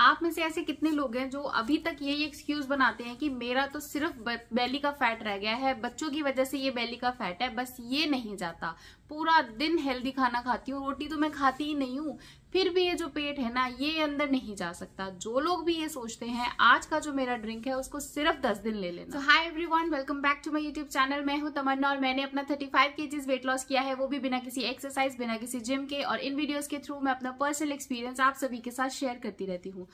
आप में से ऐसे कितने लोग हैं जो अभी तक यही एक्सक्यूज बनाते हैं कि मेरा तो सिर्फ बैली का फैट रह गया है बच्चों की वजह से ये बैली का फैट है बस ये नहीं जाता पूरा दिन हेल्दी खाना खाती हूँ रोटी तो मैं खाती ही नहीं हूँ फिर भी ये जो पेट है ना ये अंदर नहीं जा सकता जो लोग भी ये सोचते हैं आज का जो मेरा ड्रिंक है उसको सिर्फ दस दिन ले लेना hi everyone welcome back to my YouTube channel मैं हूँ तमन्ना और मैंने अपना 35 फाइव जीज वेट लॉस किया है वो भी बिना किसी एक्सरसाइज बिना किसी जिम के और इन वीडियोज के थ्रू मैं अपना पर्सनल एक्सपीरियंस आप सभी के साथ शेयर करती रहती हूँ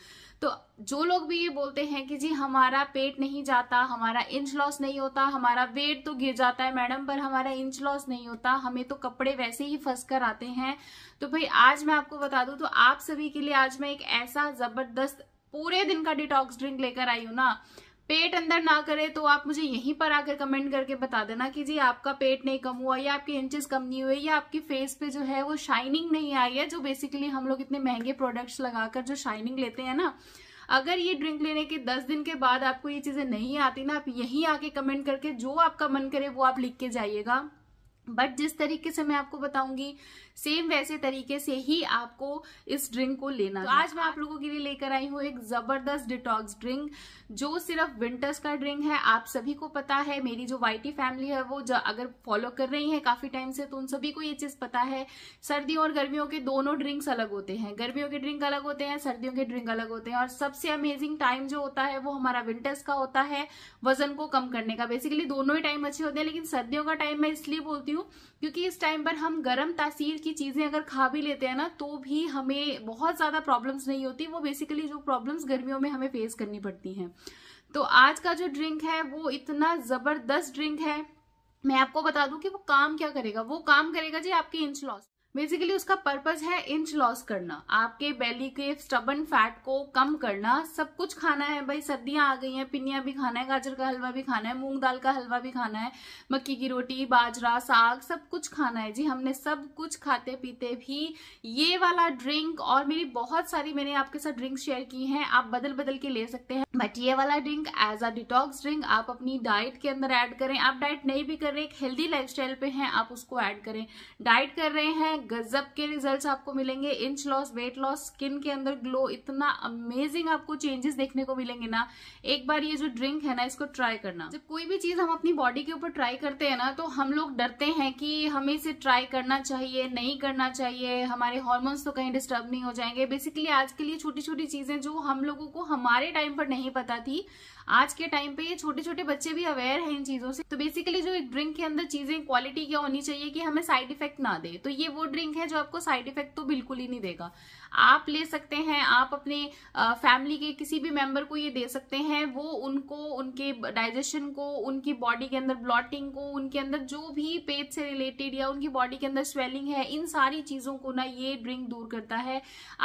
तो जो लोग भी ये बोलते हैं कि जी हमारा पेट नहीं जाता हमारा इंच लॉस नहीं होता हमारा वेट तो गिर जाता है मैडम पर हमारा इंच लॉस नहीं होता हमें तो कपड़े वैसे ही फंस कर आते हैं तो भाई आज मैं आपको बता दूं तो आप सभी के लिए आज मैं एक ऐसा जबरदस्त पूरे दिन का डिटॉक्स ड्रिंक लेकर आई हूं ना पेट अंदर ना करे तो आप मुझे यहीं पर आकर कमेंट करके बता देना कि जी आपका पेट नहीं कम हुआ या आपके इंचेस कम नहीं हुए या आपकी फेस पे जो है वो शाइनिंग नहीं आई है जो बेसिकली हम लोग इतने महंगे प्रोडक्ट्स लगाकर जो शाइनिंग लेते हैं ना अगर ये ड्रिंक लेने के दस दिन के बाद आपको ये चीजें नहीं आती ना आप यहीं आके कमेंट करके जो आपका मन करे वो आप लिख के जाइएगा बट जिस तरीके से मैं आपको बताऊंगी सेम वैसे तरीके से ही आपको इस ड्रिंक को लेना तो आज मैं आप लोगों के लिए लेकर आई हूँ एक जबरदस्त डिटॉक्स ड्रिंक जो सिर्फ विंटर्स का ड्रिंक है आप सभी को पता है मेरी जो वाइटी फैमिली है वो जो अगर फॉलो कर रही है काफी टाइम से तो उन सभी को ये चीज पता है सर्दियों और गर्मियों के दोनों ड्रिंक्स अलग होते हैं गर्मियों के ड्रिंक अलग होते हैं सर्दियों के ड्रिंक अलग होते हैं और सबसे अमेजिंग टाइम जो होता है वो हमारा विंटर्स का होता है वजन को कम करने का बेसिकली दोनों ही टाइम अच्छे होते हैं लेकिन सर्दियों का टाइम मैं इसलिए बोलती हूँ क्योंकि इस टाइम पर हम गर्म तासीर की चीज़ें अगर खा भी लेते हैं ना तो भी हमें बहुत ज़्यादा प्रॉब्लम्स नहीं होती वो बेसिकली जो प्रॉब्लम्स गर्मियों में हमें फेस करनी पड़ती हैं तो आज का जो ड्रिंक है वो इतना ज़बरदस्त ड्रिंक है मैं आपको बता दूं कि वो काम क्या करेगा वो काम करेगा जी आपके इंच लॉस बेसिकली उसका पर्पज है इंच लॉस करना आपके बेली के स्टबन फैट को कम करना सब कुछ खाना है भाई सर्दियां आ गई हैं पिनिया भी खाना है गाजर का हलवा भी खाना है मूंग दाल का हलवा भी खाना है मक्की की रोटी बाजरा साग सब कुछ खाना है जी हमने सब कुछ खाते पीते भी ये वाला ड्रिंक और मेरी बहुत सारी मैंने आपके साथ ड्रिंक शेयर की हैं आप बदल बदल के ले सकते हैं बट ये वाला drink as a detox drink आप अपनी डाइट के अंदर एड करें आप डाइट नहीं भी कर रहे एक हेल्दी लाइफ पे है आप उसको ऐड करें डाइट कर रहे हैं गजब के रिजल्ट्स आपको मिलेंगे inch loss weight loss skin के अंदर ग्लो इतना अमेजिंग आपको चेंजेस देखने को मिलेंगे ना एक बार ये जो ड्रिंक है ना इसको ट्राई करना जब कोई भी चीज हम अपनी बॉडी के ऊपर ट्राई करते हैं ना तो हम लोग डरते हैं कि हमें इसे ट्राई करना चाहिए नहीं करना चाहिए हमारे हॉर्मोन्स तो कहीं डिस्टर्ब नहीं हो जाएंगे बेसिकली आज के लिए छोटी छोटी चीजें जो हम लोगों को हमारे टाइम पर नहीं पता थी आज के टाइम पे ये छोटे छोटे बच्चे भी अवेयर हैं इन चीजों से तो बेसिकली जो एक ड्रिंक के अंदर चीजें क्वालिटी क्या होनी चाहिए कि हमें साइड इफेक्ट ना दे तो ये वो ड्रिंक है जो आपको साइड इफेक्ट तो बिल्कुल ही नहीं देगा आप ले सकते हैं आप अपने फैमिली के किसी भी मेंबर को ये दे सकते हैं वो उनको उनके डाइजेशन को उनकी बॉडी के अंदर ब्लॉटिंग को उनके अंदर जो भी पेट से रिलेटेड या उनकी बॉडी के अंदर स्वेलिंग है इन सारी चीजों को ना ये ड्रिंक दूर करता है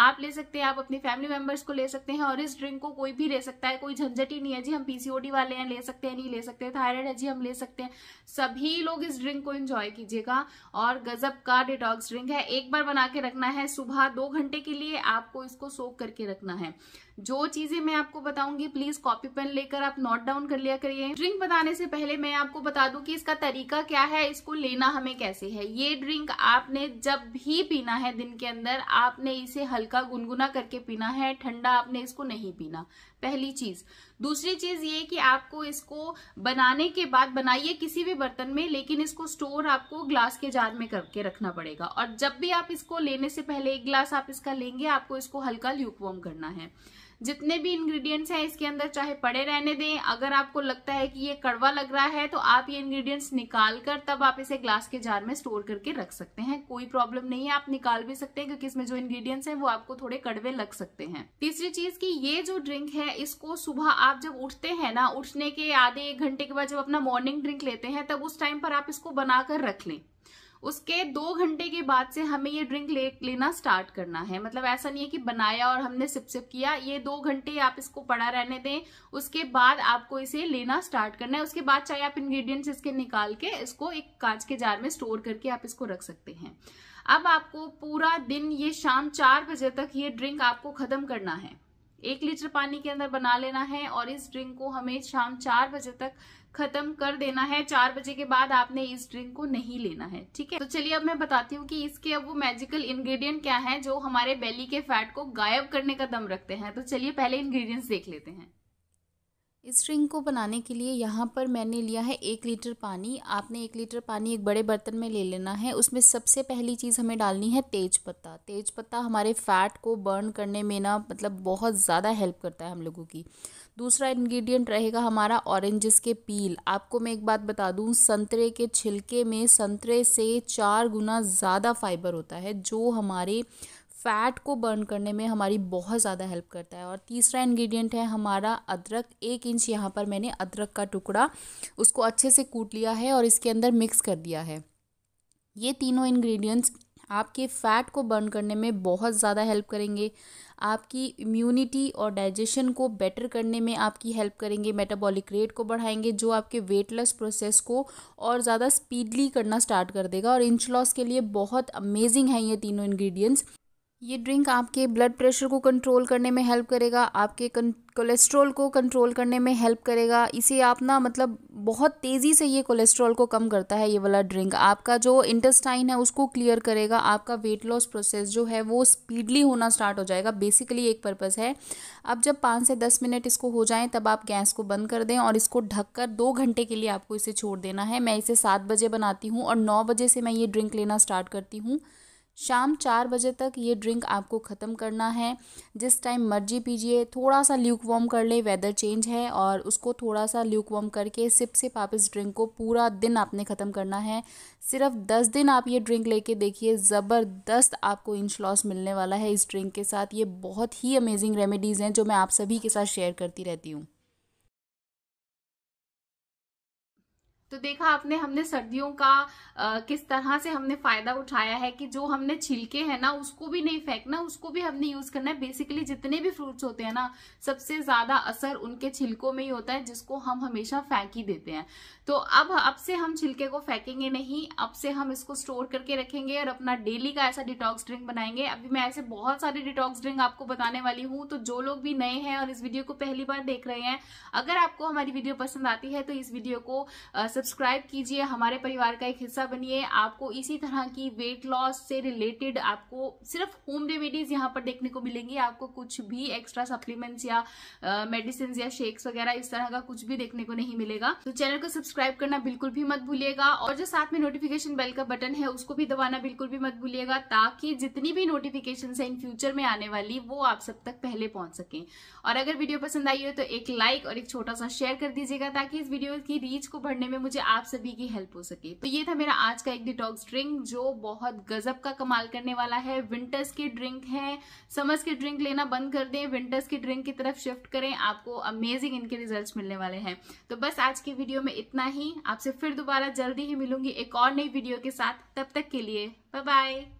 आप ले सकते हैं आप अपने फैमिली मेंबर्स को ले सकते हैं और इस ड्रिंक को कोई भी ले सकता है कोई झंझट ही नहीं है जी हम पीसीओडी वाले हैं ले सकते हैं नहीं ले सकते थायराइड है जी हम ले सकते हैं सभी लोग इस ड्रिंक को इंजॉय कीजिएगा और गजब का डिटॉक्स ड्रिंक है एक बार बना के रखना है सुबह दो घंटे के लिए आपको इसको सोख करके रखना है जो चीजें मैं आपको बताऊंगी प्लीज कॉपी पेन लेकर आप नोट डाउन कर लिया करिए ड्रिंक बताने से पहले मैं आपको बता दूं कि इसका तरीका क्या है इसको लेना हमें कैसे है ये ड्रिंक आपने जब भी पीना है दिन के अंदर आपने इसे हल्का गुनगुना करके पीना है ठंडा आपने इसको नहीं पीना पहली चीज दूसरी चीज ये कि आपको इसको बनाने के बाद बनाइए किसी भी बर्तन में लेकिन इसको स्टोर आपको ग्लास के जार में करके रखना पड़ेगा और जब भी आप इसको लेने से पहले एक ग्लास आप इसका लेंगे आपको इसको हल्का ल्यूकवॉर्म करना है जितने भी इंग्रेडिएंट्स हैं इसके अंदर चाहे पड़े रहने दें अगर आपको लगता है कि ये कड़वा लग रहा है तो आप ये इंग्रेडिएंट्स निकाल कर तब आप इसे ग्लास के जार में स्टोर करके रख सकते हैं कोई प्रॉब्लम नहीं है आप निकाल भी सकते हैं क्योंकि इसमें जो इंग्रेडिएंट्स हैं वो आपको थोड़े कड़वे लग सकते हैं तीसरी चीज की ये जो ड्रिंक है इसको सुबह आप जब उठते हैं ना उठने के आधे एक घंटे के बाद जब अपना मॉर्निंग ड्रिंक लेते हैं तब उस टाइम पर आप इसको बनाकर रख लें उसके दो घंटे के बाद से हमें ये ड्रिंक ले, लेना स्टार्ट करना है मतलब ऐसा नहीं है कि बनाया और हमने सिप सिप किया ये दो घंटे आप इसको पड़ा रहने दें उसके बाद आपको इसे लेना स्टार्ट करना है उसके बाद चाहे आप इंग्रेडिएंट्स इसके निकाल के इसको एक कांच के जार में स्टोर करके आप इसको रख सकते हैं अब आपको पूरा दिन ये शाम चार बजे तक ये ड्रिंक आपको खत्म करना है एक लीटर पानी के अंदर बना लेना है और इस ड्रिंक को हमें शाम चार बजे तक खत्म कर देना है चार बजे के बाद आपने इस ड्रिंक को नहीं लेना है ठीक है तो चलिए अब मैं बताती हूँ कि इसके अब वो मैजिकल इंग्रेडिएंट क्या है जो हमारे बेली के फैट को गायब करने का दम रखते हैं तो चलिए पहले इंग्रेडिएंट्स देख लेते हैं इस ड्रिंक को बनाने के लिए यहाँ पर मैंने लिया है एक लीटर पानी आपने एक लीटर पानी एक बड़े बर्तन में ले लेना है उसमें सबसे पहली चीज़ हमें डालनी है तेज पत्ता तेज पत्ता हमारे फैट को बर्न करने में ना मतलब बहुत ज़्यादा हेल्प करता है हम लोगों की दूसरा इंग्रेडिएंट रहेगा हमारा ऑरेंजेस के पील आपको मैं एक बात बता दूं संतरे के छिलके में संतरे से चार गुना ज़्यादा फाइबर होता है जो हमारे फैट को बर्न करने में हमारी बहुत ज़्यादा हेल्प करता है और तीसरा इंग्रेडिएंट है हमारा अदरक एक इंच यहाँ पर मैंने अदरक का टुकड़ा उसको अच्छे से कूट लिया है और इसके अंदर मिक्स कर दिया है ये तीनों इंग्रेडिएंट्स आपके फ़ैट को बर्न करने में बहुत ज़्यादा हेल्प करेंगे आपकी इम्यूनिटी और डाइजेशन को बेटर करने में आपकी हेल्प करेंगे मेटाबॉलिक रेट को बढ़ाएंगे जो आपके वेट लॉस प्रोसेस को और ज़्यादा स्पीडली करना स्टार्ट कर देगा और इंच लॉस के लिए बहुत अमेजिंग है ये तीनों इंग्रेडिएंट्स ये ड्रिंक आपके ब्लड प्रेशर को कंट्रोल करने में हेल्प करेगा आपके कोलेस्ट्रॉल को कंट्रोल करने में हेल्प करेगा इसे आप ना मतलब बहुत तेज़ी से ये कोलेस्ट्रॉल को कम करता है ये वाला ड्रिंक आपका जो इंटेस्टाइन है उसको क्लियर करेगा आपका वेट लॉस प्रोसेस जो है वो स्पीडली होना स्टार्ट हो जाएगा बेसिकली एक पर्पज़ है अब जब पाँच से दस मिनट इसको हो जाए तब आप गैस को बंद कर दें और इसको ढक कर दो घंटे के लिए आपको इसे छोड़ देना है मैं इसे सात बजे बनाती हूँ और नौ बजे से मैं ये ड्रिंक लेना स्टार्ट करती हूँ शाम चार बजे तक ये ड्रिंक आपको ख़त्म करना है जिस टाइम मर्जी पीजिए थोड़ा सा ल्यूक वॉम कर ले वेदर चेंज है और उसको थोड़ा सा ल्यूक वॉम करके सिप सिप आप इस ड्रिंक को पूरा दिन आपने ख़त्म करना है सिर्फ दस दिन आप ये ड्रिंक लेके देखिए ज़बरदस्त आपको इंच लॉस मिलने वाला है इस ड्रिंक के साथ ये बहुत ही अमेजिंग रेमेडीज़ हैं जो मैं आप सभी के साथ शेयर करती रहती हूँ तो देखा आपने हमने सर्दियों का आ, किस तरह से हमने फायदा उठाया है कि जो हमने छिलके हैं ना उसको भी नहीं फेंकना उसको भी हमने यूज करना है बेसिकली जितने भी फ्रूट्स होते हैं ना सबसे ज्यादा असर उनके छिलकों में ही होता है जिसको हम हमेशा फेंक ही देते हैं तो अब अब से हम छिलके को फेंकेंगे नहीं अब से हम इसको स्टोर करके रखेंगे और अपना डेली का ऐसा डिटॉक्स ड्रिंक बनाएंगे अभी मैं ऐसे बहुत सारे डिटॉक्स ड्रिंक आपको बताने वाली हूँ तो जो लोग भी नए हैं और इस वीडियो को पहली बार देख रहे हैं अगर आपको हमारी वीडियो पसंद आती है तो इस वीडियो को सब्सक्राइब कीजिए हमारे परिवार का एक हिस्सा बनिए आपको इसी तरह की वेट लॉस से रिलेटेड आपको सिर्फ होम रेमेडीज यहाँ पर देखने को मिलेंगी आपको कुछ भी एक्स्ट्रा सप्लीमेंट्स या मेडिसिन या शेक्स वगैरह इस तरह का कुछ भी देखने को नहीं मिलेगा तो चैनल को सब्सक्राइब करना बिल्कुल भी मत भूलिएगा और जो साथ में नोटिफिकेशन बेल का बटन है उसको भी दबाना बिल्कुल भी मत भूलिएगा ताकि जितनी भी नोटिफिकेशन है इन फ्यूचर में आने वाली वो आप सब तक पहले पहुंच सकें और अगर वीडियो पसंद आई हो तो एक लाइक और एक छोटा सा शेयर कर दीजिएगा ताकि इस वीडियो की रीच को बढ़ने में मुझे आप सभी की हेल्प हो सके तो ये था मेरा आज का एक डिटॉक्स ड्रिंक जो बहुत गजब का कमाल करने वाला है विंटर्स के ड्रिंक है समर्स के ड्रिंक लेना बंद कर दें विंटर्स के ड्रिंक की तरफ शिफ्ट करें आपको अमेजिंग इनके रिजल्ट मिलने वाले हैं तो बस आज की वीडियो में इतना ही आपसे फिर दोबारा जल्दी ही मिलूंगी एक और नई वीडियो के साथ तब तक के लिए बाय बाय